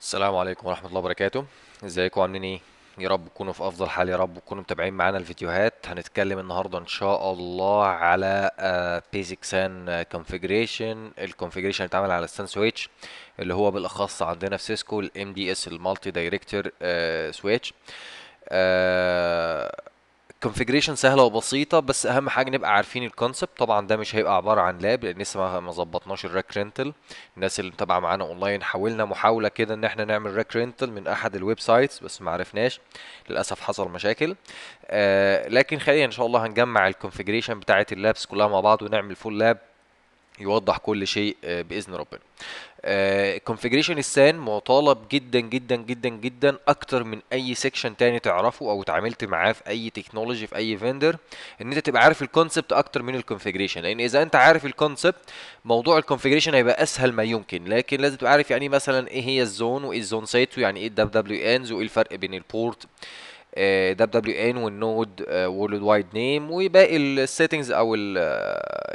السلام عليكم ورحمة الله وبركاته ازيكم عاملين ايه يا رب تكونوا في افضل حال يا رب تكونوا متابعين معانا الفيديوهات هنتكلم النهارده ان شاء الله على بيزك سان كونفيجريشن الكونفيجريشن اتعمل على السان سويتش اللي هو بالاخص عندنا في سيسكو الام دي اس المالتي دايركتور سويتش كونفجريشن سهله وبسيطه بس اهم حاجه نبقى عارفين الكونسبت طبعا ده مش هيبقى عباره عن لاب لان لسه ما ظبطناش الراك رنتل الناس اللي متابعه معانا اونلاين حاولنا محاوله كده ان احنا نعمل راك رنتل من احد الويب سايتس بس ما عرفناش للاسف حصل مشاكل آه لكن خلينا ان شاء الله هنجمع الكونفجريشن بتاعه اللابس كلها مع بعض ونعمل فول لاب يوضح كل شيء آه، باذن ربنا الكونفيجريشن آه، السان مطالب جدا جدا جدا جدا اكتر من اي سيكشن تاني تعرفه او اتعاملت معاه في اي تكنولوجي في اي فندر ان انت تبقى عارف الكونسبت اكتر من الكونفيجريشن لان اذا انت عارف الكونسبت موضوع الكونفيجريشن هيبقى اسهل ما يمكن لكن لازم تبقى عارف يعني إيه مثلا ايه هي الزون وايه الزون سيت ويعني ايه الدبليو انز وايه الفرق بين البورت دب دبليو ان والنود وورلد وايد نيم وباقي السيتنجز او آه،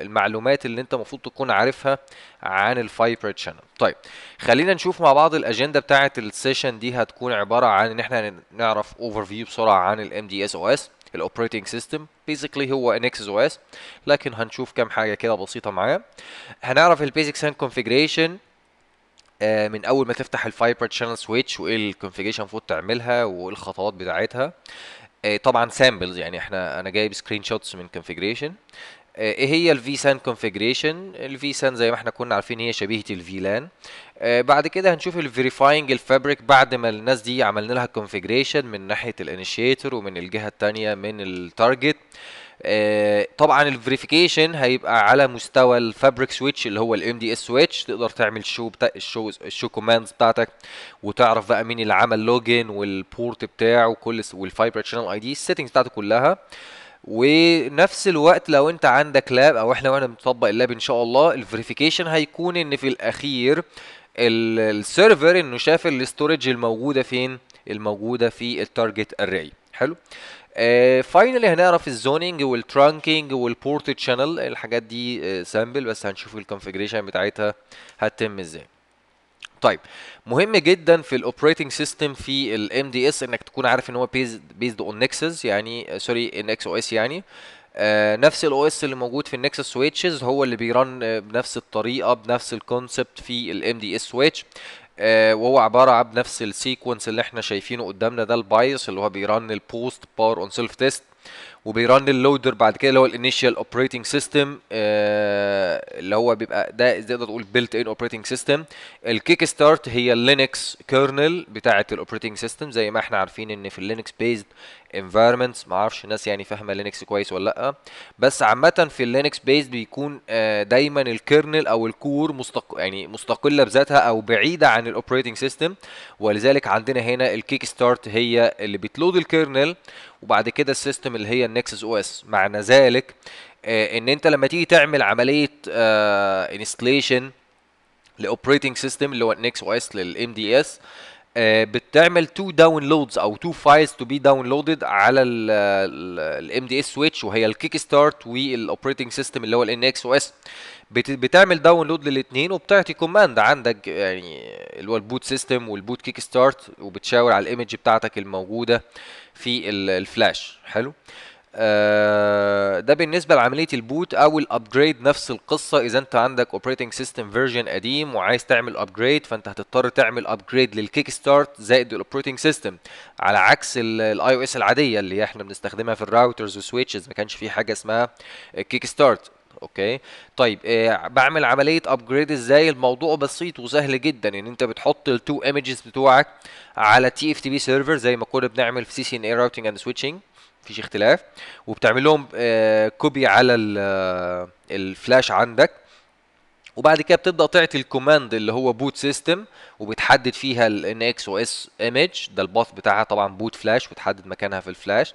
المعلومات اللي انت المفروض تكون عارفها عن الفايبر شانل طيب خلينا نشوف مع بعض الاجنده بتاعه السيشن دي هتكون عباره عن ان احنا نعرف اوفر فيو بسرعه عن الام دي اس او اس الاوبريتنج سيستم بيزيكلي هو انكسس او اس لكن هنشوف كام حاجه كده بسيطه معاه هنعرف البيزكس اند كونفيجريشن آه، من اول ما تفتح الفايبر شانل سويتش وايه الكونفيجريشن المفروض تعملها وايه الخطوات بتاعتها آه، طبعا سامبلز يعني احنا انا جايب سكرين شوتس من كونفيجريشن آه، ايه هي الفي سان كونفيجريشن الفي سان زي ما احنا كنا عارفين هي شبيهه الفي لان بعد كده هنشوف الفيريفاينج الفابريك بعد ما الناس دي عملنا لها كونفيجريشن من ناحيه الانيشيتور ومن الجهه الثانيه من التارجت آه، طبعا الفيريفيكيشن هيبقى على مستوى الفابريك سويتش اللي هو الام دي اس سويتش تقدر تعمل شو بتا... الشو الشو كوماندز بتاعتك وتعرف بقى مين اللي عمل لوجن والبورت بتاعه وكل والفايبر شانل اي دي السيتنجز بتاعته كلها ونفس الوقت لو انت عندك لاب او احنا واحنا بنطبق اللاب ان شاء الله الفيريفيكيشن هيكون ان في الاخير السيرفر انه شاف الاستورج الموجوده فين الموجوده في التارجت اري حلو فاينلي آه، هنعرف الزونينج والترانكينج والبورت شانل الحاجات دي سامبل آه، بس هنشوف الكونفجريشن بتاعتها هتتم ازاي طيب مهم جدا في الاوبريتنج سيستم في الام دي اس انك تكون عارف ان هو بيزد اون نكسس يعني سوري ان اكس او اس يعني آه، نفس الاو اس اللي موجود في النكسس سويتشز هو اللي بيرن بنفس الطريقه بنفس الكونسبت في الام دي اس سويتش آه، وهو عباره عن نفس السيكونس اللي احنا شايفينه قدامنا ده البايس اللي هو بيرن البوست باور اون سيلف تيست وبيرن اللودر بعد كده اللي هو الانيشال اوبريتنج سيستم اللي هو بيبقى ده تقدر تقول بيلت ان اوبريتنج سيستم الكيك ستارت هي اللينكس كيرنل بتاعه الاوبريتنج سيستم زي ما احنا عارفين ان في اللينكس بيزد environments ما اعرفش الناس يعني فاهمه لينكس كويس ولا لا بس عامه في اللينكس بيز بيكون آه، دايما الكيرنل او الكور مستق... يعني مستقله بذاتها او بعيده عن الاوبريتنج سيستم ولذلك عندنا هنا الكيك ستارت هي اللي بتلود الكيرنل وبعد كده السيستم اللي هي النكسس او اس معنى ذلك آه، ان انت لما تيجي تعمل عمليه انستليشن لاوبريتنج سيستم اللي هو النكس او اس للام دي اس آه، بتعمل تو داونلودز او تو فايلز تو بي داونلودد على الام دي اس سويتش وهي الكيك ستارت والاوبريتنج سيستم اللي هو الان اكس او اس بتعمل داونلود للاثنين وبتعطي كوماند عندك يعني اللي هو البوت سيستم والبوت كيك ستارت وبتشاور على الايمج بتاعتك الموجوده في الفلاش حلو آه، ده بالنسبه لعمليه البوت او الابجريد نفس القصه اذا انت عندك اوبريتنج سيستم فيرجن قديم وعايز تعمل ابجريد فانت هتضطر تعمل ابجريد للكيك ستارت زائد الاوبريتنج سيستم على عكس الاي او اس العاديه اللي احنا بنستخدمها في الراوترز وسويتشز ما كانش في حاجه اسمها كيك ستارت اوكي طيب إيه بعمل عمليه ابجريد ازاي الموضوع بسيط وسهل جدا ان انت بتحط التو ايمجز بتوعك على تي اف تي بي سيرفر زي ما كنا بنعمل في سي سي ان اي راوتنج اند سويتشنج فيش اختلاف وبتعمل لهم كوبي آه، على الفلاش آه، عندك وبعد كده بتبدا تعطي الكوماند اللي هو بوت سيستم وبتحدد فيها ان اكس او اس ايمج ده الباث بتاعها طبعا بوت فلاش وتحدد مكانها في الفلاش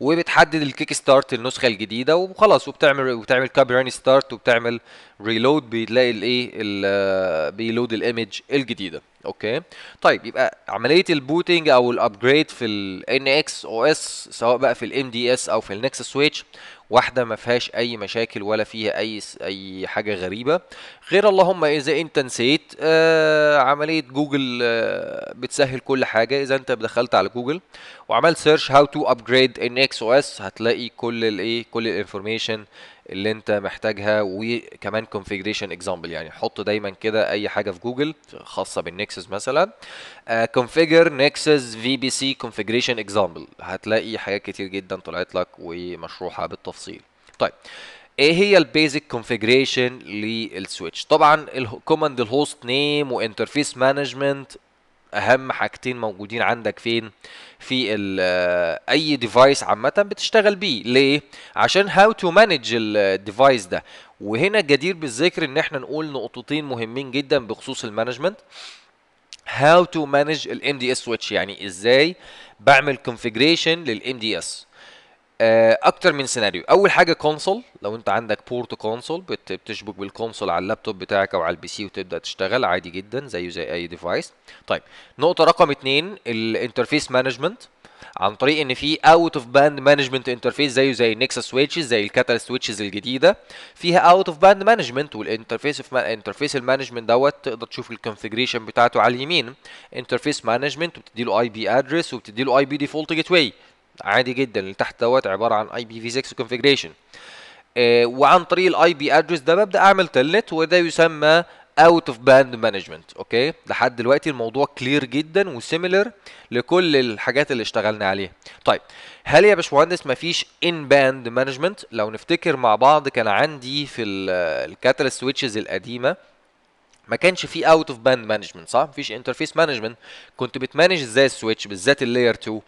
وبتحدد الكيك ستارت النسخه الجديده وخلاص وبتعمل وبتعمل كابي ستارت وبتعمل ريلود بتلاقي الايه آه، بيلود الايمج الجديده اوكي طيب يبقى عمليه البوتنج او الابجريد في ان اكس او اس سواء بقى في الام دي اس او في النكس سويتش واحده ما فيهاش اي مشاكل ولا فيها اي اي حاجه غريبه غير اللهم اذا انت نسيت آه عمليه جوجل آه بتسهل كل حاجه اذا انت دخلت على جوجل وعملت سيرش هاو تو ابجريد ان اكس او اس هتلاقي كل الايه كل الانفورميشن اللي انت محتاجها وكمان كونفيجريشن اكزامبل يعني حط دايما كده اي حاجه في جوجل خاصه بالنكسس مثلا كونفيجر نكسس في بي سي كونفيجريشن اكزامبل هتلاقي حاجات كتير جدا طلعت لك ومشروحه بالتفصيل طيب ايه هي البيزك كونفيجريشن للسويتش طبعا الكوماند الهوست نيم وانترفيس مانجمنت اهم حاجتين موجودين عندك فين في آه، اي ديفايس عامه بتشتغل بيه ليه عشان هاو تو مانج الديفايس ده وهنا جدير بالذكر ان احنا نقول نقطتين مهمين جدا بخصوص المانجمنت هاو تو مانج الام دي اس سويتش يعني ازاي بعمل كونفيجريشن للام دي اس آه، اكتر من سيناريو اول حاجه كونسول لو انت عندك بورت كونسول بتشبك بالكونسول على اللابتوب بتاعك او على البي سي وتبدا تشتغل عادي جدا زيه زي اي ديفايس طيب نقطه رقم اتنين الانترفيس مانجمنت عن طريق ان في اوت اوف باند مانجمنت انترفيس زيه زي نيكسا سويتشز زي الكاتال سويتشز الجديده فيها اوت اوف باند مانجمنت والانترفيس اوف انترفيس المانجمنت دوت تقدر تشوف الكونفيجريشن بتاعته على اليمين انترفيس مانجمنت وبتدي له اي بي ادرس وبتدي له اي بي ديفولت جيت واي عادي جدا اللي تحت دوت عباره عن اي بي في 6 كونفجريشن وعن طريق الاي بي ادرس ده ببدا اعمل تلنت وده يسمى اوت اوف باند مانجمنت اوكي لحد دلوقتي الموضوع كلير جدا وسيميلر لكل الحاجات اللي اشتغلنا عليها طيب هل يا باشمهندس مفيش ان باند مانجمنت لو نفتكر مع بعض كان عندي في الكاتل آه، سويتشز القديمه ما كانش في اوت اوف باند مانجمنت صح مفيش انترفيس مانجمنت كنت بتمانج ازاي السويتش بالذات اللاير 2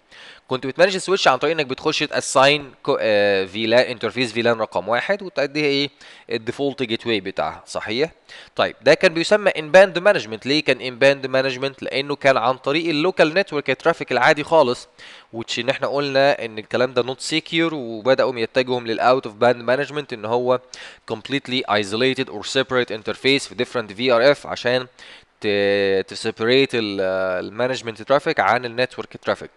كنت بتمانج السويتش عن طريق انك بتخش تاساين آه، فيلا انترفيس فيلان رقم واحد وتأديها ايه الديفولت جيت واي بتاعها صحيح طيب ده كان بيسمى ان باند مانجمنت ليه كان ان باند مانجمنت لانه كان عن طريق اللوكال نتورك الترافيك العادي خالص وتش ان احنا قلنا ان الكلام ده نوت سيكيور وبداوا يتجهوا للاوت اوف باند مانجمنت ان هو كومبليتلي ايزوليتد اور سيبريت انترفيس في ديفرنت في ار اف عشان تسيبريت المانجمنت ترافيك عن النتورك ترافيك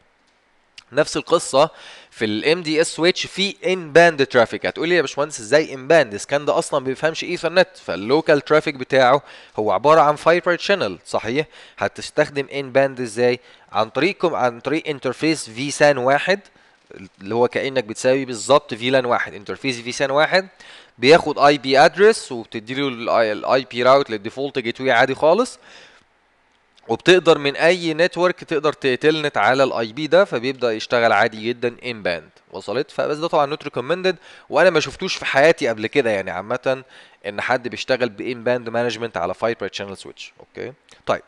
نفس القصة في الام دي اس سويتش في ان باند ترافيك هتقولي يا باشمهندس ازاي ان باند سكان ده اصلا ما بيفهمش ايثرنت فاللوكال ترافيك بتاعه هو عبارة عن فايبر شانل صحيح هتستخدم ان باند ازاي عن طريقكم عن طريق انترفيس في سان واحد اللي هو كانك بتساوي بالظبط فيلان واحد انترفيس في سان واحد بياخد اي بي ادرس وبتدي له الاي بي راوت للديفولت جيت عادي خالص وبتقدر من اي نتورك تقدر تلنت على الاي بي ده فبيبدا يشتغل عادي جدا ان باند وصلت فبس ده طبعا نوت ريكومندد وانا ما شفتوش في حياتي قبل كده يعني عامه ان حد بيشتغل بان باند مانجمنت على فايبر شانل سويتش اوكي طيب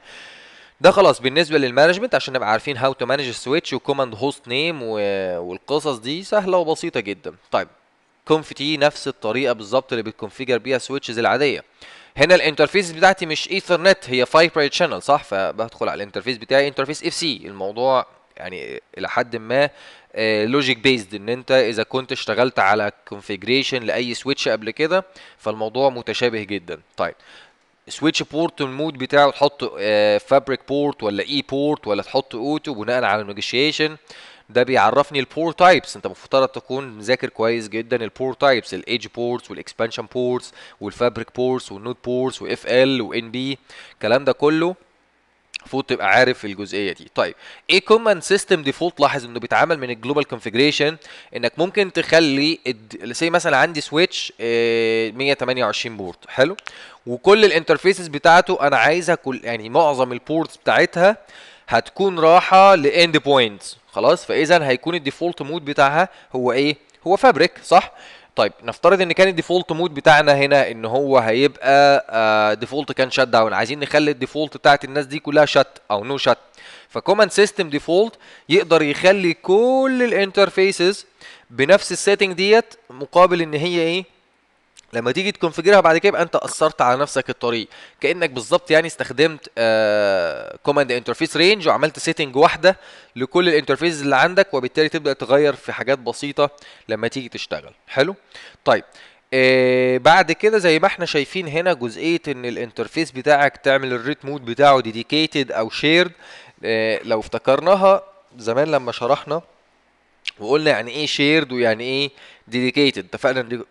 ده خلاص بالنسبه للمانجمنت عشان نبقى عارفين هاو تو مانج السويتش وكوماند هوست نيم والقصص دي سهله وبسيطه جدا طيب كونف تي نفس الطريقه بالظبط اللي بتكونفيجر بيها سويتشز العاديه هنا الانترفيس بتاعتي مش ايثرنت هي فايبر شانل صح فبدخل على الانترفيس بتاعي انترفيس اف سي الموضوع يعني الى حد ما لوجيك آه، بيزد ان انت اذا كنت اشتغلت على كونفيجريشن لاي سويتش قبل كده فالموضوع متشابه جدا طيب سويتش بورت المود بتاعه تحط فابريك بورت ولا اي e بورت ولا تحط اوتو بناء على النيجوشيشن ده بيعرفني البور تايبس انت مفترض تكون مذاكر كويس جدا البور تايبس الايدج بورتس والاكسبانشن بورتس والفابريك بورتس والنود بورتس واف ال وان بي الكلام ده كله المفروض تبقى عارف الجزئيه دي طيب ايه كومن سيستم ديفولت لاحظ انه بيتعامل من الجلوبال كونفيجريشن انك ممكن تخلي سي مثلا عندي سويتش آه، 128 بورت حلو وكل الانترفيسز بتاعته انا عايزها كل يعني معظم البورتس بتاعتها هتكون راحه لاند بوينتس خلاص فاذا هيكون الديفولت مود بتاعها هو ايه هو فابريك صح طيب نفترض ان كان الديفولت مود بتاعنا هنا ان هو هيبقى ديفولت آه، كان شات داون عايزين نخلي الديفولت بتاعت الناس دي كلها شات او نو شات فكوماند سيستم ديفولت يقدر يخلي كل الانترفيسز بنفس السيتنج ديت مقابل ان هي ايه لما تيجي تكونفجرها بعد كده يبقى انت اثرت على نفسك الطريق كانك بالظبط يعني استخدمت كوماند انترفيس رينج وعملت سيتنج واحده لكل الانترفيس اللي عندك وبالتالي تبدا تغير في حاجات بسيطه لما تيجي تشتغل حلو طيب آه بعد كده زي ما احنا شايفين هنا جزئيه ان الانترفيس بتاعك تعمل الريت مود بتاعه ديديكيتد او شيرد آه لو افتكرناها زمان لما شرحنا وقلنا يعني ايه شيرد ويعني ايه ديديكيتد اتفقنا ان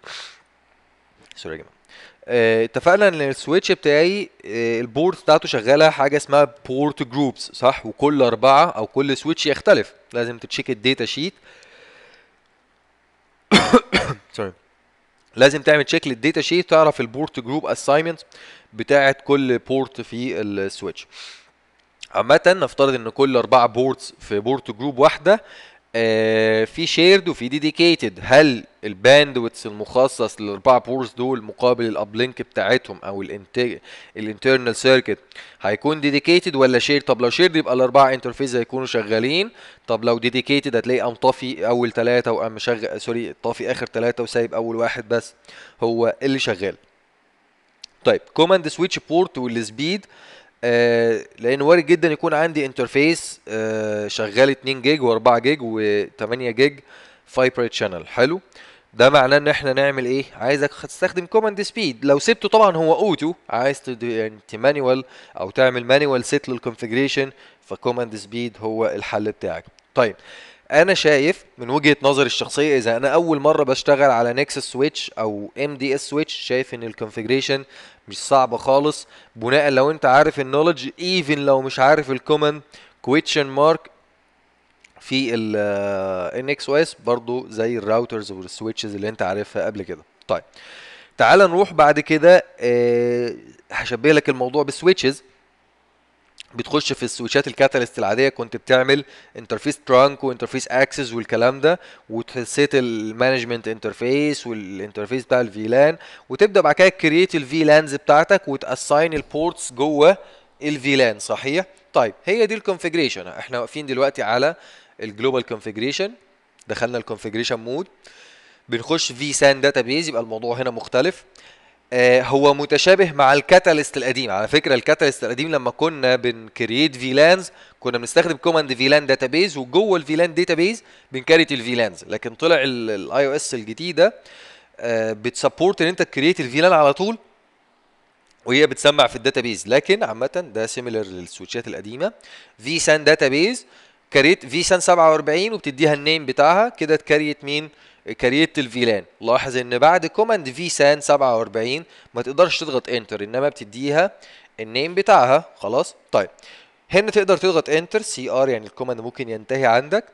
سوري يا جماعه آه، اتفقنا ان السويتش بتاعي آه، البورت بتاعته شغاله حاجه اسمها بورت جروبس صح وكل اربعه او كل سويتش يختلف لازم تتشيك الداتا شيت سوري لازم تعمل تشيك للداتا شيت تعرف البورت جروب اساينمنت بتاعه كل بورت في السويتش عامة نفترض ان كل اربعة بورتس في بورت جروب واحدة آه، في شيرد وفي ديديكيتد هل الباندويتس المخصص للاربعه بورز دول مقابل الابلينك بتاعتهم او الانترنال سيركت هيكون ديديكيتد ولا شير طب لو شير يبقى الاربعه انترفيس هيكونوا شغالين طب لو ديديكيتد هتلاقي قام طافي اول ثلاثه وقام مشغل سوري طافي اخر ثلاثه وسايب اول واحد بس هو اللي شغال طيب كوماند سويتش بورت والسبيد آه لان وارد جدا يكون عندي انترفيس آه شغال 2 جيج و4 جيج و8 جيج فايبريت شانل حلو ده معناه ان احنا نعمل ايه عايزك تستخدم كوماند سبيد لو سبته طبعا هو اوتو عايز انت مانوال يعني او تعمل مانوال سيت للكونفجريشن فكوماند سبيد هو الحل بتاعك طيب انا شايف من وجهه نظري الشخصيه اذا انا اول مره بشتغل على نكسس سويتش او ام دي اس سويتش شايف ان الكونفجريشن مش صعبه خالص بناء لو انت عارف النولج ايفن لو مش عارف الكوماند كويتشن مارك في ال ان آه، اكس او اس برضه زي الراوترز والسويتشز اللي انت عارفها قبل كده طيب تعال نروح بعد كده أه هشبه لك الموضوع بالسويتشز بتخش في السويتشات الكاتاليست العاديه كنت بتعمل انترفيس ترانك وانترفيس اكسس والكلام ده وتسيت المانجمنت انترفيس والانترفيس بتاع الفيلان وتبدا بعد كده كرييت الفيلانز بتاعتك وتاساين البورتس جوه الفيلان صحيح طيب هي دي الكونفيجريشن احنا واقفين دلوقتي على الجلوبال كونفجريشن دخلنا الكونفيجريشن مود بنخش في سان بيز يبقى الموضوع هنا مختلف آه، هو متشابه مع الكاتاليست القديم على فكره الكاتاليست القديم لما كنا بنكريت فيلانز كنا بنستخدم كوماند فيلان بيز وجوه الفيلان بيز بنكريت الفيلانز لكن طلع الاي او اس الجديده آه، بتسبورت ان انت تكريت الفيلان على طول وهي بتسمع في بيز لكن عامه ده سيميلر للسويتشات القديمه في سان داتابيز كريت فيسان 47 وبتديها النيم بتاعها كده اتكريت مين كريت الفيلان لاحظ ان بعد كوماند فيسان 47 ما تقدرش تضغط انتر انما بتديها النيم بتاعها خلاص طيب هنا تقدر تضغط انتر سي ار يعني الكوماند ممكن ينتهي عندك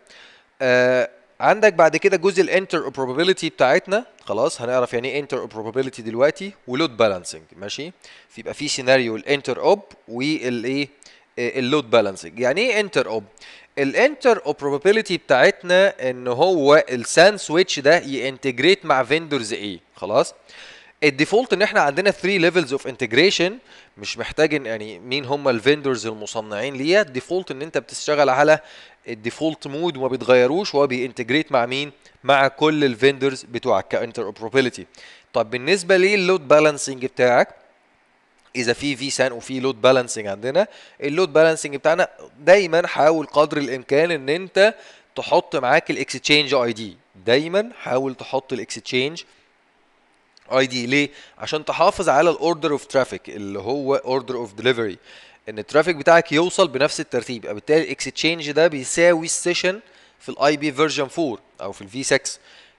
آه عندك بعد كده جزء الانتر probability بتاعتنا خلاص هنعرف يعني ايه انتر probability دلوقتي ولود بالانسنج ماشي فيبقى في سيناريو الانتر اوب والايه اللود بالانسنج يعني ايه انتر اوب الانتر اوبروبابيلتي بتاعتنا ان هو السان سويتش ده ينتجريت مع فيندرز ايه خلاص الديفولت ان احنا عندنا 3 ليفلز اوف انتجريشن مش محتاج يعني مين هم الفيندرز المصنعين ليها الديفولت ان انت بتشتغل على الديفولت مود وما بيتغيروش وهو بينتجريت مع مين مع كل الفيندرز بتوعك كانتر اوبروبابيلتي طب بالنسبه للود بالانسنج بتاعك اذا في في سان وفي لود بالانسنج عندنا اللود بالانسنج بتاعنا دايما حاول قدر الامكان ان انت تحط معاك الاكستشينج اي دي دايما حاول تحط الاكستشينج اي دي ليه عشان تحافظ على الاوردر اوف ترافيك اللي هو اوردر اوف ديليفري ان الترافيك بتاعك يوصل بنفس الترتيب فبالتالي الاكستشينج ده بيساوي السيشن في الاي بي فيرجن 4 او في الفي 6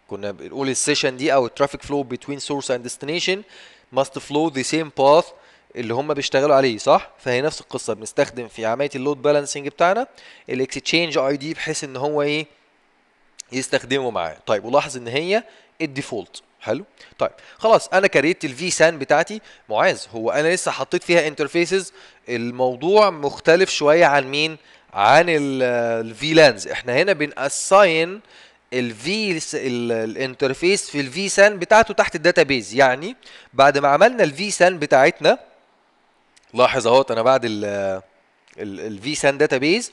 كنا بنقول السيشن دي او الترافيك فلو بتوين سورس اند ديستنيشن must flow the same path اللي هم بيشتغلوا عليه صح فهي نفس القصه بنستخدم في عمليه اللود بالانسنج بتاعنا الاكستشينج اي دي بحيث ان هو ايه يستخدمه معاه طيب ولاحظ ان هي الديفولت حلو طيب خلاص انا كريت الفي سان بتاعتي معاذ هو انا لسه حطيت فيها انترفيسز الموضوع مختلف شويه عن مين عن الفي لانز احنا هنا بنأساين الفي الانترفيس في الفي سان بتاعته تحت الداتابيز يعني بعد ما عملنا الفي سان بتاعتنا لاحظ اهوت انا بعد ال ال في سان داتا بيز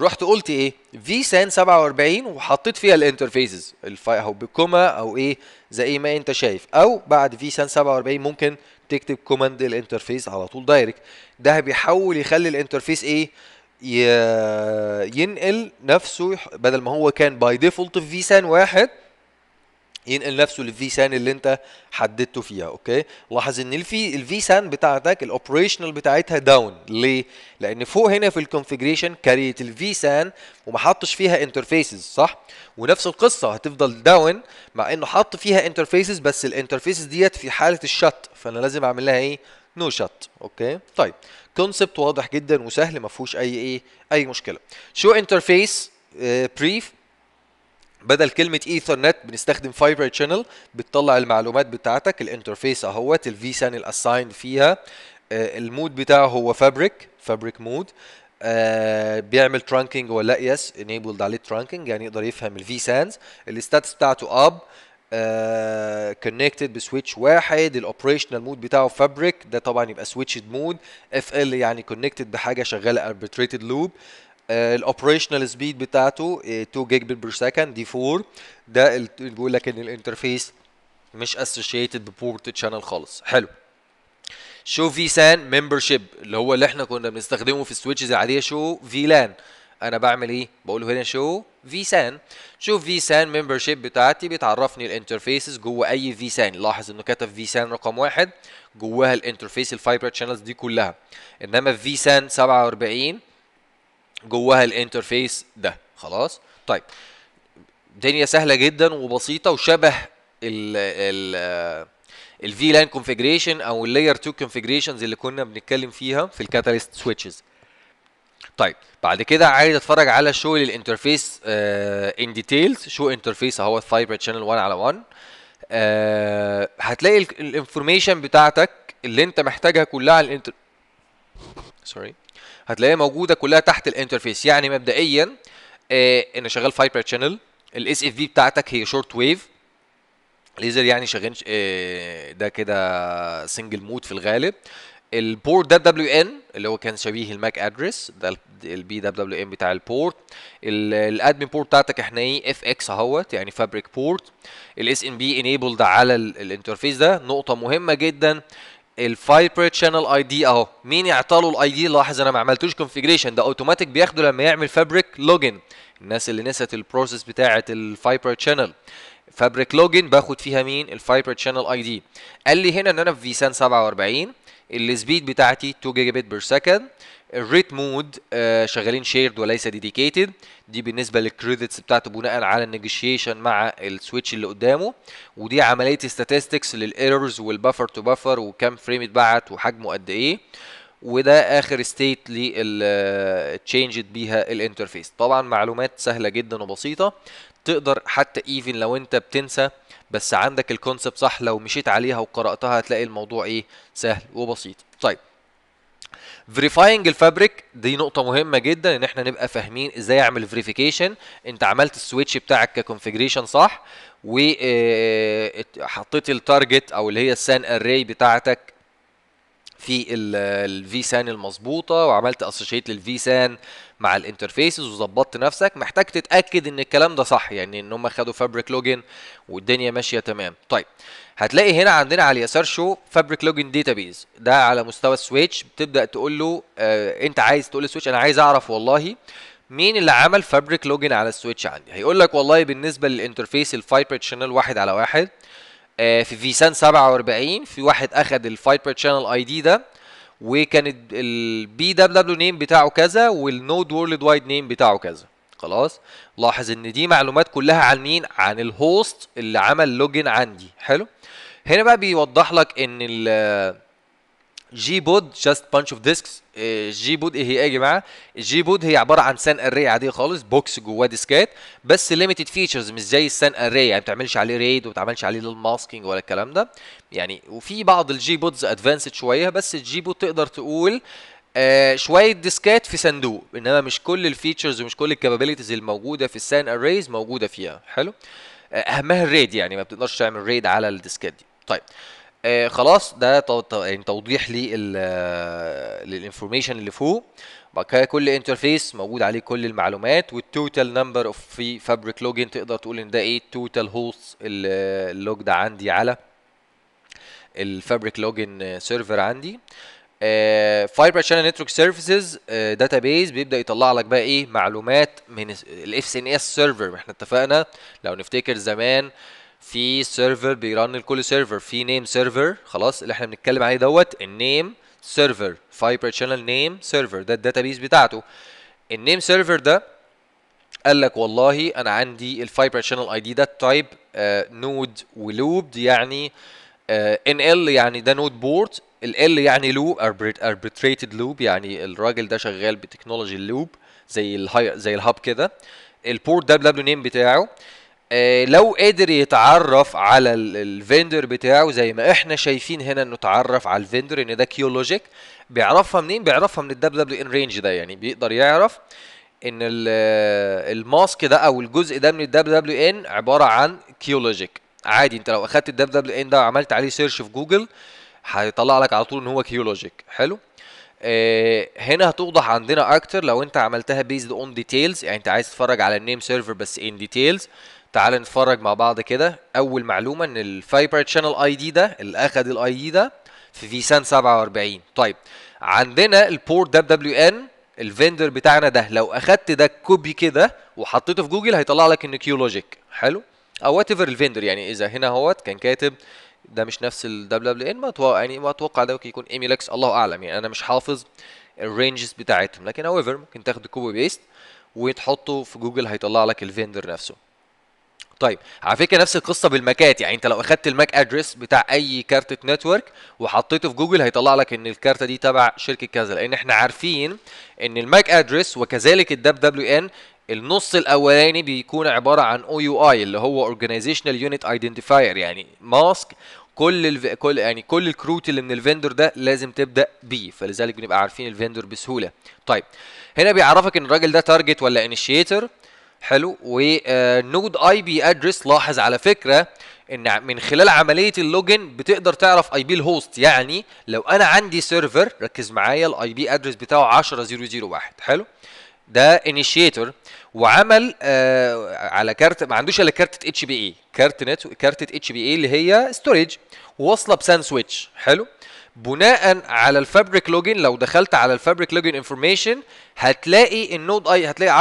رحت قلت ايه في سان 47 وحطيت فيها الانترفيسز او بكوما او ايه زي ما انت شايف او بعد في سان 47 ممكن تكتب كوماند الانترفيس على طول دايركت ده بيحول يخلي الانترفيس ايه ينقل نفسه بدل ما هو كان باي ديفولت في سان واحد ينقل نفسه للفي سان اللي انت حددته فيها اوكي لاحظ ان الفي الفي سان بتاعتك الاوبريشنال بتاعتها داون ليه لان فوق هنا في الكونفيجريشن كاريت الفي سان وما حطش فيها انترفيسز صح ونفس القصه هتفضل داون مع انه حط فيها انترفيسز بس الانترفيسز ديت في حاله الشت فانا لازم اعمل لها ايه نو شت اوكي طيب كونسبت واضح جدا وسهل ما فيهوش اي ايه اي مشكله شو انترفيس بريف بدل كلمة ايثرنت بنستخدم فايبر شانل بتطلع المعلومات بتاعتك الانترفيس اهوت الفي سان الاساين فيها آه، المود بتاعه هو فابريك فابريك مود آه بيعمل ترانكينج ولا لا يس انيبلد عليه ترانكينج يعني يقدر يفهم الفي سانز الستاتس بتاعته اب آه، كونكتد بسويتش واحد الاوبريشنال مود بتاعه فابريك ده طبعا يبقى سويتشد مود اف ال يعني كونكتد بحاجه شغاله اربتريتد لوب آه، الاوبريشنال سبيد بتاعته 2 جيج بيت بير سكند دي 4 ده بيقول لك ان الانترفيس مش اسوشيتد ببورت شانل خالص حلو شو في سان شيب اللي هو اللي احنا كنا بنستخدمه في السويتشز العاديه شو في لان انا بعمل ايه بقول له هنا شو في سان شوف في سان شيب بتاعتي بتعرفني الانترفيسز جوه اي في سان لاحظ انه كتب في سان رقم واحد جواها الانترفيس الفايبر شانلز دي كلها انما في سان 47 جواها الانترفيس ده خلاص طيب دنيا سهله جدا وبسيطه وشبه ال ال الفي لاين كونفجريشن او اللاير 2 كونفجريشنز اللي كنا بنتكلم فيها في الكاتاليست سويتشز طيب بعد كده عايز اتفرج على شو الانترفيس ان ديتيلز شو انترفيس اهو الفايبر شانل 1 على 1 آه هتلاقي الانفورميشن بتاعتك اللي انت محتاجها كلها على الانتر سوري هتلاقيها موجوده كلها تحت الانترفيس يعني مبدئيا آه انا شغال فايبر شانل الاس اف في بتاعتك هي شورت ويف ليزر يعني شغال آه ده كده سنجل مود في الغالب البورت ده دبليو ان اللي هو كان شبيه الماك ادرس ده البي دبليو ان بتاع البورت الادمن بورت بتاعتك احنا ايه اف اكس اهوت يعني فابريك بورت الاس ان بي انيبلد على الانترفيس ده نقطه مهمه جدا الفايبر شانل اي دي اهو مين يعطاله الاي دي لاحظ انا ما عملتوش كونفيجريشن ده اوتوماتيك بياخده لما يعمل فابريك لوجن الناس اللي نسيت البروسيس بتاعه الفايبر شانل فابريك لوجن باخد فيها مين الفايبر شانل اي دي قال لي هنا ان انا في فيسان 47 السبيد بتاعتي 2 جيجا بت بير سكند الريت مود آه، شغالين شيرد وليس ديديكيتد دي بالنسبه للكريدتس بتاعته بناء على النيجوشيشن مع السويتش اللي قدامه ودي عمليه ستاتستكس للايرورز والبفر تو بفر وكام فريم اتبعت وحجمه قد ايه وده اخر ستيت للتشينجد آه، بيها الانترفيس طبعا معلومات سهله جدا وبسيطه تقدر حتى ايفن لو انت بتنسى بس عندك الكونسبت صح لو مشيت عليها وقرأتها هتلاقي الموضوع ايه سهل وبسيط طيب فيريفاينج الفابريك دي نقطه مهمه جدا ان احنا نبقى فاهمين ازاي اعمل فيريفيكيشن انت عملت السويتش بتاعك ككونفيجريشن صح وحطيت آه، التارجت او اللي هي السان اري بتاعتك في الفي سان المظبوطه وعملت اسوشيت للفي سان مع الانترفيسز وظبطت نفسك محتاج تتاكد ان الكلام ده صح يعني ان هم خدوا فابريك لوجن والدنيا ماشيه تمام طيب هتلاقي هنا عندنا على اليسار شو فابريك لوجن داتابيز ده على مستوى السويتش بتبدا تقول له آه انت عايز تقول السويتش انا عايز اعرف والله مين اللي عمل فابريك لوجن على السويتش عندي هيقول لك والله بالنسبه للانترفيس الفايبر شانل واحد على واحد آه، في فيسان 47 في واحد اخد الفايبر شانل اي دي ده وكان البي دبليو نيم بتاعه كذا والنود وورلد وايد نيم بتاعه كذا خلاص لاحظ ان دي معلومات كلها عن مين عن الهوست اللي عمل لوجن عندي حلو هنا بقى بيوضح لك ان ال جي بود جاست بانش اوف ديسكس الجي بود ايه هي إيه يا جماعه الجي بود هي عباره عن سان اري عاديه خالص بوكس جواه ديسكات بس ليميتد فيتشرز مش زي السان اري يعني ما بتعملش عليه ريد وما بتعملش عليه للماسكينج ولا الكلام ده يعني وفي بعض الجي بودز ادفانسد شويه بس الجي بود تقدر تقول آه شويه ديسكات في صندوق انما مش كل الفيتشرز ومش كل الكابابيلتيز الموجوده في السان اريز موجوده فيها حلو آه اهمها الريد يعني ما بتقدرش تعمل ريد على الديسكات دي طيب آه آه، خلاص ده يعني توضيح آه، للانفورميشن اللي فوق بقى كده كل انترفيس موجود عليه كل المعلومات والتوتال نمبر اوف في فابريك لوجن تقدر تقول ان ده ايه التوتال هوست اللوج ده عندي على الفابريك لوجن سيرفر عندي فايبر شانل نتورك سيرفيسز داتابيز بيبدا يطلع لك بقى ايه معلومات من الاف سي ان اس سيرفر احنا اتفقنا لو نفتكر زمان uh, في سيرفر بيرن لكل سيرفر في نيم سيرفر خلاص اللي احنا بنتكلم عليه دوت النيم سيرفر فايبر شانل نيم سيرفر ده الداتابيس بتاعته النيم سيرفر ده قال لك والله انا عندي الفايبر شانل اي دي ده تايب نود ولوبد يعني ان uh, ال يعني ده نود بورد ال يعني لوب اربتريتد لوب يعني الراجل ده شغال بتكنولوجي اللوب زي الهاي زي الهاب كده البورت ده نيم بتاعه آه، لو قدر يتعرف على الفيندر بتاعه زي ما احنا شايفين هنا انه اتعرف على الفيندر ان ده كيولوجيك بيعرفها منين بيعرفها من الدبل دبليو ان رينج ده يعني بيقدر يعرف ان آه، الماسك ده او الجزء ده من الدبل دبليو ان عباره عن كيولوجيك عادي انت لو اخدت الدبل دبليو ان ده وعملت عليه سيرش في جوجل هيطلع لك على طول ان هو كيولوجيك حلو آه، هنا هتوضح عندنا اكتر لو انت عملتها بيزد اون ديتيلز يعني انت عايز تتفرج على النيم سيرفر بس ان ديتيلز تعال نتفرج مع بعض كده اول معلومه ان الفايبر شانل اي دي ده اللي اخد الاي دي ده في فيسان 47 طيب عندنا البورت دب دبليو ان الفندر بتاعنا ده لو اخدت ده كوبي كده وحطيته في جوجل هيطلع لك ان كيو لوجيك حلو او وات ايفر الفندر يعني اذا هنا اهوت كان كاتب ده مش نفس ال دبليو ان ما اتوقع يعني ما اتوقع ده ممكن يكون ايميلكس الله اعلم يعني انا مش حافظ الرينجز بتاعتهم لكن هاويفر ممكن تاخد كوبي بيست وتحطه في جوجل هيطلع لك الفندر نفسه طيب على فكره نفس القصه بالماكات يعني انت لو اخدت الماك ادرس بتاع اي كارتة نتورك وحطيته في جوجل هيطلع لك ان الكارته دي تبع شركه كذا لان احنا عارفين ان الماك ادرس وكذلك الدب دبليو ان النص الاولاني بيكون عباره عن او يو اي اللي هو اورجانيزيشنال يونت ايدنتيفاير يعني ماسك كل الف... كل يعني كل الكروت اللي من الفندور ده لازم تبدا بيه فلذلك بنبقى عارفين الفندور بسهوله طيب هنا بيعرفك ان الراجل ده تارجت ولا انيشيتر حلو والنود آه، اي بي ادرس لاحظ على فكره ان من خلال عمليه اللوجن بتقدر تعرف اي بي الهوست يعني لو انا عندي سيرفر ركز معايا الاي بي ادرس بتاعه 10001 حلو ده انيشيتور وعمل آه على كارت ما عندوش الا كارت اتش بي اي كارت نت كارت اتش بي اي اللي هي ستوريج وواصله بسان سويتش حلو بناء على الفابريك لوجن لو دخلت على الفابريك لوجن انفورميشن هتلاقي النود اي هتلاقي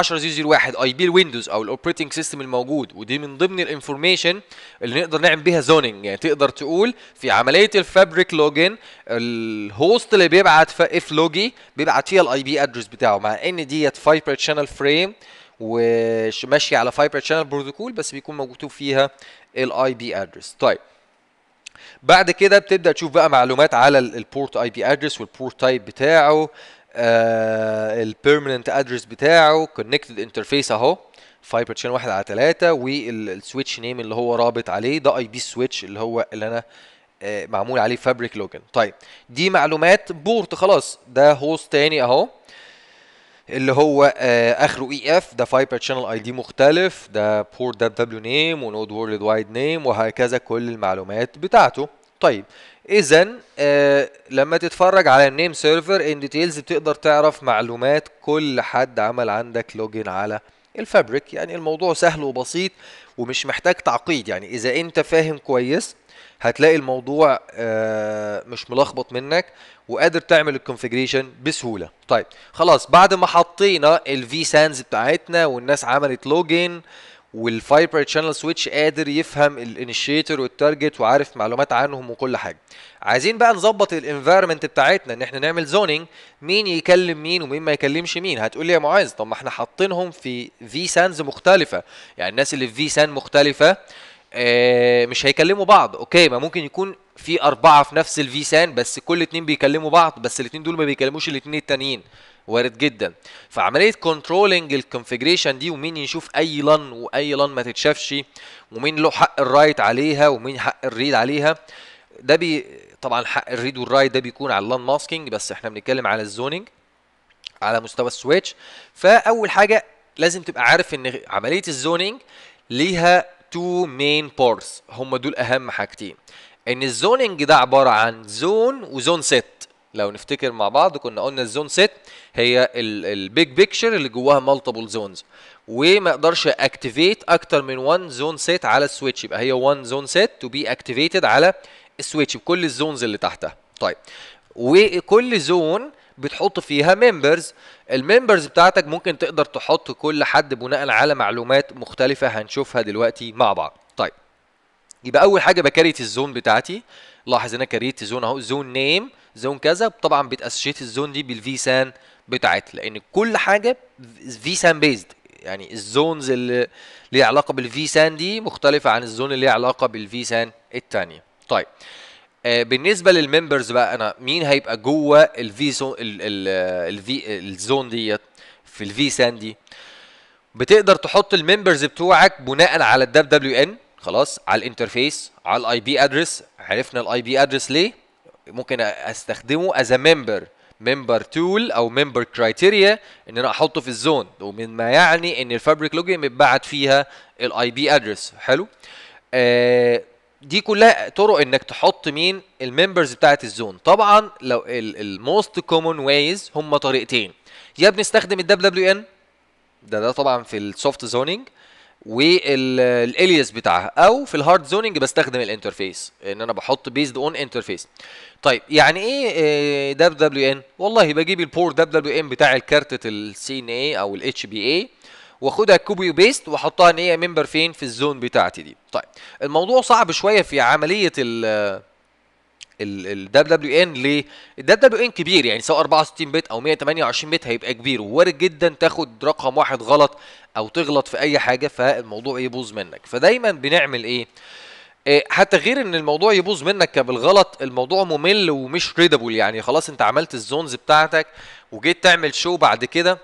1 اي بي الويندوز او الاوبريتنج سيستم الموجود ودي من ضمن الانفورميشن اللي نقدر نعمل بيها زوننج يعني تقدر تقول في عمليه الفابريك لوجن الهوست اللي بيبعت اف لوجي بيبعت فيها الاي بي ادرس بتاعه مع ان ديت 5 شانل فريم وماشيه على 5 شانل بروتوكول بس بيكون موجود فيها الاي بي ادرس طيب بعد كده بتبدا تشوف بقى معلومات على البورت اي بي ادرس والبورت تايب بتاعه آه، البيرمننت ادرس بتاعه كونكتد انترفيس اهو فايبر تشين واحد على ثلاثة والسويتش نيم اللي هو رابط عليه ده اي بي سويتش اللي هو اللي انا آه، معمول عليه فابريك لوجن طيب دي معلومات بورت خلاص ده هوست تاني اهو اللي هو آه، اخره اي e اف ده فايبر شانل اي دي مختلف ده بورت ده دبليو نيم ونود وورلد وايد نيم وهكذا كل المعلومات بتاعته طيب اذا آه لما تتفرج على النيم سيرفر ان ديتيلز بتقدر تعرف معلومات كل حد عمل عندك لوجن على الفابريك يعني الموضوع سهل وبسيط ومش محتاج تعقيد يعني اذا انت فاهم كويس هتلاقي الموضوع آه، مش ملخبط منك وقادر تعمل الكونفجريشن بسهوله طيب خلاص بعد ما حطينا الفي سانز بتاعتنا والناس عملت لوجن والفايبر شانل سويتش قادر يفهم الانيشيتور والتارجت وعارف معلومات عنهم وكل حاجه عايزين بقى نظبط الانفايرمنت بتاعتنا ان احنا نعمل زوننج مين يكلم مين ومين ما يكلمش مين هتقول لي يا معاذ طب ما احنا حاطينهم في في سانز مختلفه يعني الناس اللي في في سان مختلفه آه، مش هيكلموا بعض اوكي ما ممكن يكون في اربعه في نفس الفيسان بس كل اتنين بيكلموا بعض بس الاتنين دول ما بيكلموش الاتنين التانيين وارد جدا فعمليه كنترولنج الكونفجريشن دي ومين يشوف اي لان واي لان ما تتشافش ومين له حق الرايت عليها ومين حق الريد عليها ده بي طبعا حق الريد والرايت ده بيكون على اللان ماسكينج بس احنا بنتكلم على الزوننج على مستوى السويتش فاول حاجه لازم تبقى عارف ان عمليه الزوننج ليها تو مين بارس هم دول اهم حاجتين ان الزوننج ده عباره عن زون وزون ست لو نفتكر مع بعض كنا قلنا الزون ست هي البيج بيكتشر اللي جواها مالتيبل زونز وما اقدرش اكتيفيت اكتر من 1 زون سيت على السويتش يبقى هي 1 زون سيت تو بي اكتيفيتد على السويتش بكل الزونز اللي تحتها طيب وكل زون بتحط فيها ممبرز الممبرز بتاعتك ممكن تقدر تحط كل حد بناء على معلومات مختلفة هنشوفها دلوقتي مع بعض طيب يبقى أول حاجة بكريت الزون بتاعتي لاحظ هنا كريت زون أهو زون نيم زون كذا طبعا بتأسشيت الزون دي بالفي سان بتاعتي لأن كل حاجة في سان بيزد يعني الزونز اللي ليها علاقة بالفي سان دي مختلفة عن الزون اللي ليها علاقة بالفي سان التانية طيب آه، بالنسبه للممبرز بقى انا مين هيبقى جوه الفي زون الفي الزون ديت في الفي سان دي بتقدر تحط الممبرز بتوعك بناء على الدب دبليو ان خلاص على الانترفيس على الاي بي ادرس عرفنا الاي بي ادرس ليه ممكن استخدمه از ممبر ممبر تول او ممبر كرايتيريا ان انا احطه في الزون ومما يعني ان الفابريك لوجن بيتبعت فيها الاي بي ادرس حلو آه دي كلها طرق انك تحط مين الممبرز بتاعت الزون طبعا لو الموست كومون وايز هم طريقتين يا بنستخدم ال WWN ده ده طبعا في السوفت زونينج والالياس بتاعها او في الهارد زونينج بستخدم الانترفيس ان انا بحط بيزد اون انترفيس طيب يعني ايه دبليو إيه، ان والله بجيب البور دبليو ان بتاع الكارتة السي ان اي او الاتش بي اي واخدها كوبي بيست واحطها ان هي ممبر فين في الزون بتاعتي دي طيب الموضوع صعب شويه في عمليه ال ال دبليو ان ليه؟ دبليو ان كبير يعني سواء 64 بت او 128 بت هيبقى كبير ووارد جدا تاخد رقم واحد غلط او تغلط في اي حاجه فالموضوع يبوظ منك فدايما بنعمل ايه؟ آه، حتى غير ان الموضوع يبوظ منك بالغلط الموضوع ممل ومش ريدبل يعني خلاص انت عملت الزونز بتاعتك وجيت تعمل شو بعد كده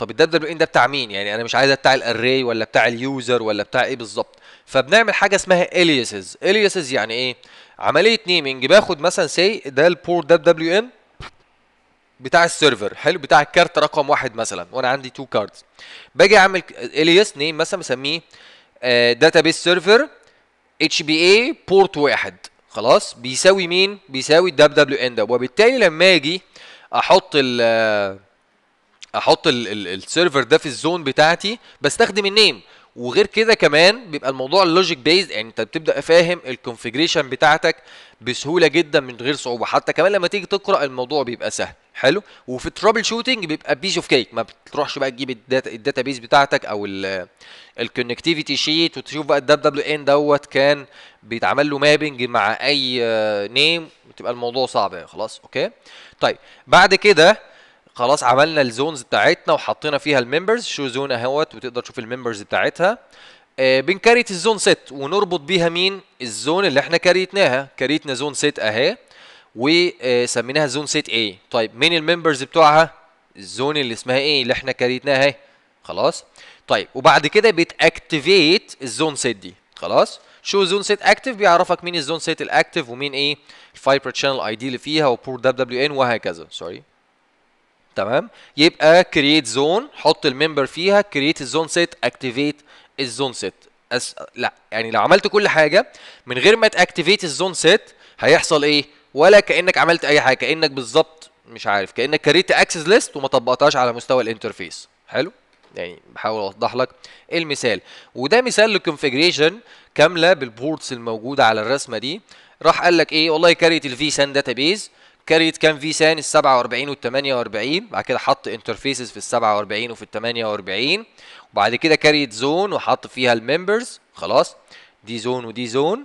طب الداتا دبليو ان إيه ده بتاع مين يعني انا مش عايز بتاع الاري ولا بتاع اليوزر ولا بتاع ايه بالظبط فبنعمل حاجه اسمها اليسز اليسز يعني ايه عمليه نيمنج باخد مثلا سي ده البورت ده دبليو ان بتاع السيرفر حلو بتاع الكارت رقم واحد مثلا وانا عندي تو كاردز باجي اعمل اليس نيم مثلا مسميه بيس سيرفر اتش بي اي بورت واحد خلاص بيساوي مين بيساوي الدب دبليو ان ده وبالتالي لما اجي احط ال احط السيرفر ده في الزون بتاعتي بستخدم النيم وغير كده كمان بيبقى الموضوع اللوجيك بيز يعني انت بتبدا فاهم الكونفيجريشن بتاعتك بسهوله جدا من غير صعوبه حتى كمان لما تيجي تقرا الموضوع بيبقى سهل حلو وفي الترابل شوتنج بيبقى بيس اوف كيك ما بتروحش بقى تجيب الداتا الداتا بيز بتاعتك او الكونكتيفيتي شيت وتشوف بقى الدب دبليو ان دوت كان بيتعمل له مابنج مع اي نيم بتبقى الموضوع صعب يعني خلاص اوكي طيب بعد كده خلاص عملنا الزونز بتاعتنا وحطينا فيها الممبرز شو زون اهوت وتقدر تشوف الممبرز بتاعتها آه بنكريت الزون ست ونربط بيها مين الزون اللي احنا كريتناها كريتنا زون ست اهي وسميناها زون ست ايه طيب مين الممبرز بتوعها الزون اللي اسمها ايه اللي احنا كريتناها اهي خلاص طيب وبعد كده بتاكتيفيت الزون ست دي خلاص شو زون سيت اكتف بيعرفك مين الزون سيت الاكتف ومين ايه الفايبر شانل اي دي اللي فيها وبور دب دبليو ان وهكذا سوري تمام يبقى كرييت زون حط الممبر فيها كرييت الزون سيت اكتيفيت الزون سيت أس... لا يعني لو عملت كل حاجه من غير ما تاكتيفيت الزون سيت هيحصل ايه ولا كانك عملت اي حاجه كانك بالظبط مش عارف كانك كريت اكسس ليست وما طبقتهاش على مستوى الانترفيس حلو يعني بحاول اوضح لك المثال وده مثال لكونفجريشن كامله بالبورتس الموجوده على الرسمه دي راح قال لك ايه والله كريت الفي سان داتابيز كاريت كان سان ال 47 وال 48 بعد كده حط انترفيسز في ال 47 وفي ال 48 وبعد كده كاريت زون وحط فيها الممبرز خلاص دي زون ودي زون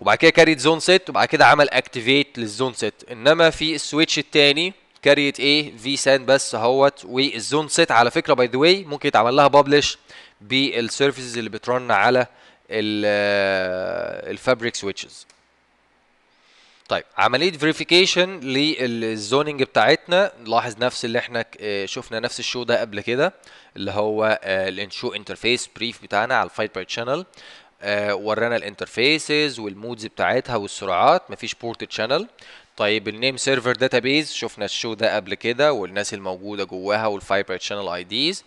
وبعد كده كاريت زون ست وبعد كده عمل اكتيفيت للزون ست انما في السويتش الثاني كاريت ايه في سان بس اهوت والزون ست على فكره باي ذا واي ممكن يتعمل لها ببلش بالسيرفيسز اللي بترن على الفابريك سويتشز طيب عمليه فيريفيكيشن للزوننج بتاعتنا نلاحظ نفس اللي احنا آه، شفنا نفس الشو ده قبل كده اللي هو الانشو انترفيس بريف بتاعنا على الفايت باي شانل ورانا الانترفيسز والمودز بتاعتها والسرعات مفيش بورت شانل طيب النيم سيرفر داتابيز شفنا الشو ده قبل كده والناس الموجوده جواها والفايبر شانل اي ديز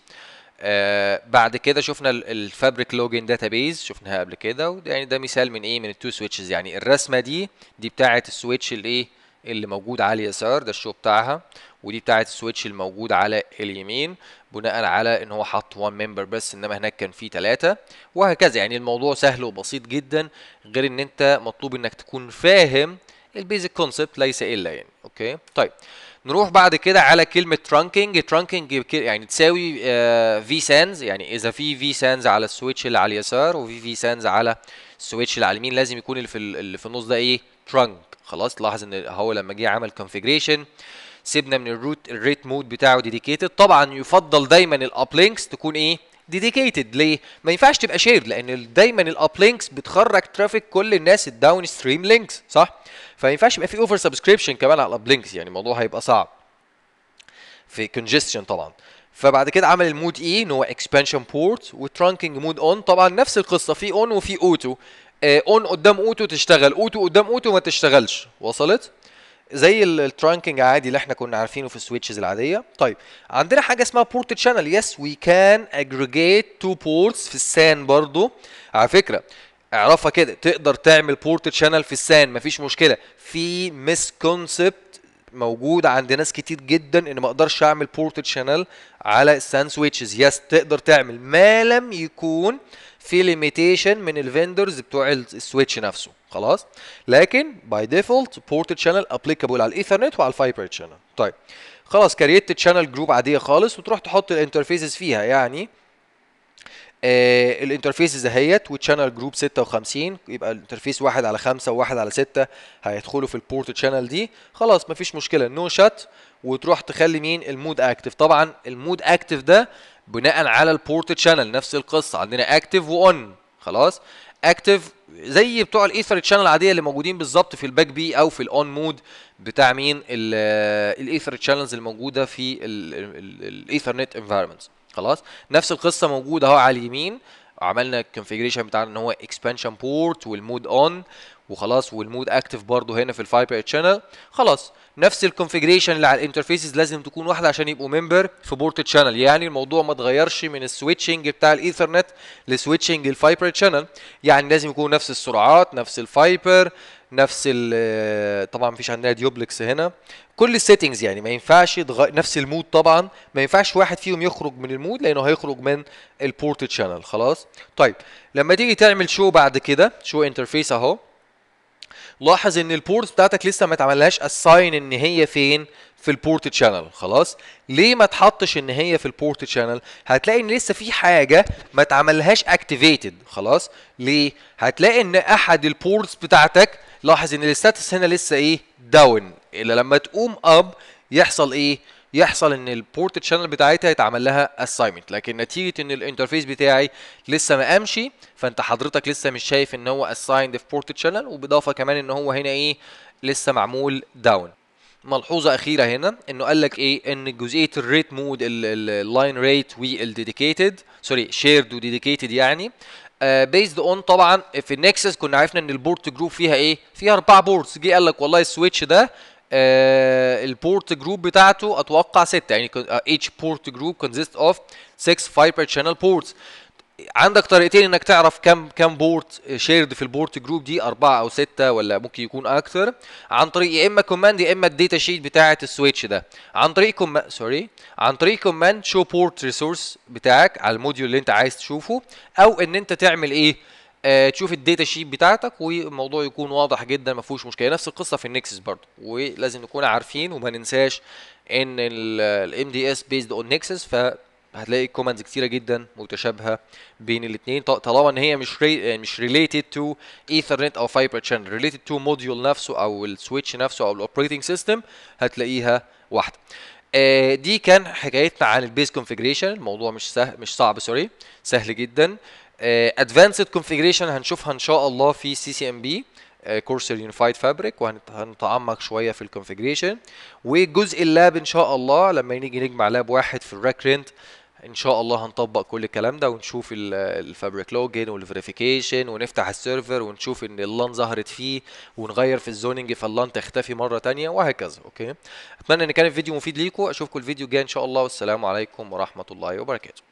آه بعد كده شفنا الفابريك لوجن داتابيز شفناها قبل كده وده يعني ده مثال من ايه من التو سويتشز يعني الرسمه دي دي بتاعه السويتش الايه اللي موجود على اليسار ده الشو بتاعها ودي بتاعه السويتش الموجود على اليمين بناء على ان هو حط 1 ممبر بس انما هناك كان فيه ثلاثه وهكذا يعني الموضوع سهل وبسيط جدا غير ان انت مطلوب انك تكون فاهم البيزك كونسبت ليس الا يعني اوكي طيب نروح بعد كده على كلمة trunking trunking يعني تساوي في آه، سانز يعني إذا في في سانز على السويتش اللي على اليسار وفي في سانز على السويتش اللي على اليمين لازم يكون اللي في اللي في النص ده إيه trunk خلاص لاحظ إن هو لما جه عمل configuration سيبنا من الروت الريت مود بتاعه ديديكيتد طبعا يفضل دايما الاب لينكس تكون ايه ديديكيتد ليه ما ينفعش تبقى شيرد لان دايما الاب لينكس بتخرج ترافيك كل الناس الداون ستريم لينكس صح فما ينفعش يبقى في اوفر سبسكريبشن كمان على الاب لينكس يعني الموضوع هيبقى صعب في كونجستشن طبعا فبعد كده عمل المود اي e، ان هو اكسبانشن بورت وترانكينج مود اون طبعا نفس القصه في اون وفي اوتو اون آه، قدام اوتو تشتغل اوتو قدام اوتو ما تشتغلش وصلت زي الترانكينج عادي اللي احنا كنا عارفينه في السويتشز العاديه طيب عندنا حاجه اسمها بورت شانل يس وي كان اجريجيت تو بورتس في السان برضو على فكره اعرفها كده تقدر تعمل بورت شانل في السان مفيش مشكله في مس كونسبت موجود عند ناس كتير جدا ان ما اقدرش اعمل بورت شانل على السان سويتشز يس تقدر تعمل ما لم يكون آه في ليميتيشن من الفندرز بتوع السويتش نفسه خلاص لكن باي ديفولت بورت شانل ابليكابل على الايثرنت وعلى الفايبر شانل طيب خلاص كريت شانل جروب عاديه خالص وتروح تحط الانترفيسز فيها يعني الانترفيسز اهيت وتشانل جروب 56 يبقى الانترفيس واحد على خمسة وواحد على ستة هيدخلوا في البورت شانل دي خلاص مفيش مشكله نو no شات وتروح تخلي مين المود اكتف طبعا المود اكتف ده بناء على البورت شانل نفس القصه عندنا اكتف وان خلاص اكتف زي بتوع الايثر شانل العاديه اللي موجودين بالظبط في الباك بي او في الاون مود بتاع مين الايثر شانلز الموجوده في الايثرنت انفايرمنتس خلاص نفس القصه موجوده اهو على اليمين عملنا الكونفيجريشن بتاعنا ان هو اكسبانشن بورت والمود اون وخلاص والمود اكتف برضو هنا في الفايبر شانل خلاص نفس الكونفيجريشن اللي على الانترفيسز لازم تكون واحده عشان يبقوا ممبر في بورت شانل يعني الموضوع ما اتغيرش من السويتشنج بتاع الايثرنت لسويتشنج الفايبر شانل يعني لازم يكون نفس السرعات نفس الفايبر نفس ال طبعا مفيش عندنا ديوبلكس هنا كل السيتنجز يعني ما ينفعش تغ... نفس المود طبعا ما ينفعش واحد فيهم يخرج من المود لانه هيخرج من البورت شانل خلاص طيب لما تيجي تعمل شو بعد كده شو انترفيس اهو لاحظ ان البورت بتاعتك لسه ما اتعملهاش اساين ان هي فين في البورت شانل خلاص ليه ما تحطش ان هي في البورت شانل هتلاقي ان لسه في حاجه ما اتعملهاش اكتيفيتد خلاص ليه هتلاقي ان احد البورتس بتاعتك لاحظ ان الستاتس هنا لسه ايه داون الا لما تقوم اب يحصل ايه يحصل ان البورت تشانل بتاعتها يتعمل لها اساينمنت لكن نتيجه ان الانترفيس بتاعي لسه ما قامشي فانت حضرتك لسه مش شايف ان هو اسايند في بورت تشانل وبالاضافه كمان ان هو هنا ايه لسه معمول داون ملحوظه اخيره هنا انه قال لك ايه ان جزئيه الريت مود اللاين ريت والديديكيتد سوري شيرد وديديكيتد يعني بيزد آه، اون طبعا في النكسس كنا عرفنا ان البورت جروب فيها ايه؟ فيها اربع بورتس جه قال لك والله السويتش ده آه، البورت جروب بتاعته اتوقع 6 يعني اتش بورت جروب كونسيست اوف 6 فايبر شانل بورتس عندك طريقتين انك تعرف كم كم بورت شيرد في البورت جروب دي اربعه او سته ولا ممكن يكون اكتر عن طريق يا اما كوماند يا اما الداتا شيت بتاعه السويتش ده عن طريق كوم سوري عن طريق كوماند شو بورت ريسورس بتاعك على الموديول اللي انت عايز تشوفه او ان انت تعمل ايه آه، تشوف الداتا شيت بتاعتك والموضوع يكون واضح جدا ما فيهوش مشكله نفس القصه في النكسس برضه ولازم نكون عارفين وما ننساش ان الام دي اس بيزد اون نكسس ف هتلاقي كوماندز كتيره جدا متشابهه بين الاثنين طالما ان هي مش ري... آه، مش ريليتد تو ايثرنت او فايبر شانل ريليتد تو موديول نفسه او السويتش نفسه او الاوبريتنج سيستم هتلاقيها واحده آه دي كان حكايتنا عن البيز كونفجريشن الموضوع مش سهل مش صعب سوري سهل جدا ادفانسد آه، كونفيجريشن هنشوفها ان شاء الله في سي سي ام بي كورس يونيفايد فابريك وهنتعمق شويه في الكونفيجريشن وجزء اللاب ان شاء الله لما نيجي نجمع لاب واحد في الريكرنت ان شاء الله هنطبق كل الكلام ده ونشوف الفابريك لوجن والفيريفيكيشن ونفتح السيرفر ونشوف ان اللان ظهرت فيه ونغير في الزوننج فاللان تختفي مره تانية وهكذا اوكي اتمنى ان كان الفيديو مفيد ليكم اشوفكم الفيديو الجاي ان شاء الله والسلام عليكم ورحمه الله وبركاته